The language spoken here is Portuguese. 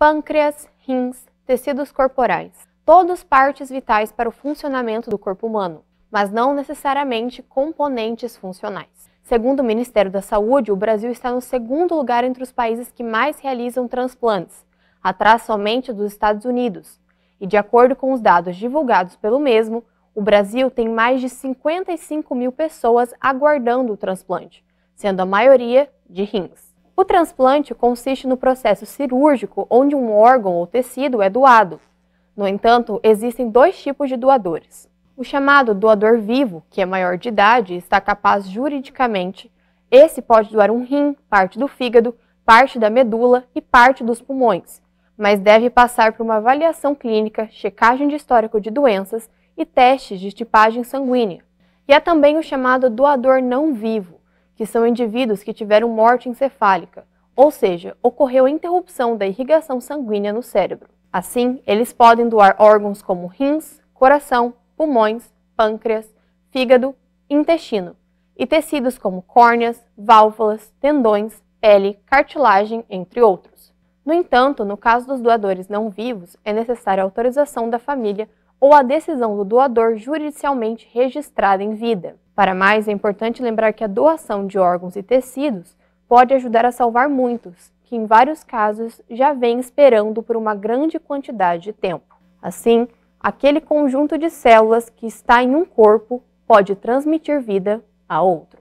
pâncreas, rins, tecidos corporais. Todos partes vitais para o funcionamento do corpo humano, mas não necessariamente componentes funcionais. Segundo o Ministério da Saúde, o Brasil está no segundo lugar entre os países que mais realizam transplantes, atrás somente dos Estados Unidos. E de acordo com os dados divulgados pelo mesmo, o Brasil tem mais de 55 mil pessoas aguardando o transplante, sendo a maioria de rins. O transplante consiste no processo cirúrgico onde um órgão ou tecido é doado. No entanto, existem dois tipos de doadores. O chamado doador vivo, que é maior de idade e está capaz juridicamente, esse pode doar um rim, parte do fígado, parte da medula e parte dos pulmões, mas deve passar por uma avaliação clínica, checagem de histórico de doenças e testes de tipagem sanguínea. E há é também o chamado doador não vivo, que são indivíduos que tiveram morte encefálica, ou seja, ocorreu interrupção da irrigação sanguínea no cérebro. Assim, eles podem doar órgãos como rins, coração, pulmões, pâncreas, fígado intestino, e tecidos como córneas, válvulas, tendões, pele, cartilagem, entre outros. No entanto, no caso dos doadores não vivos, é necessária autorização da família ou a decisão do doador judicialmente registrada em vida. Para mais, é importante lembrar que a doação de órgãos e tecidos pode ajudar a salvar muitos, que em vários casos já vêm esperando por uma grande quantidade de tempo. Assim, aquele conjunto de células que está em um corpo pode transmitir vida a outro.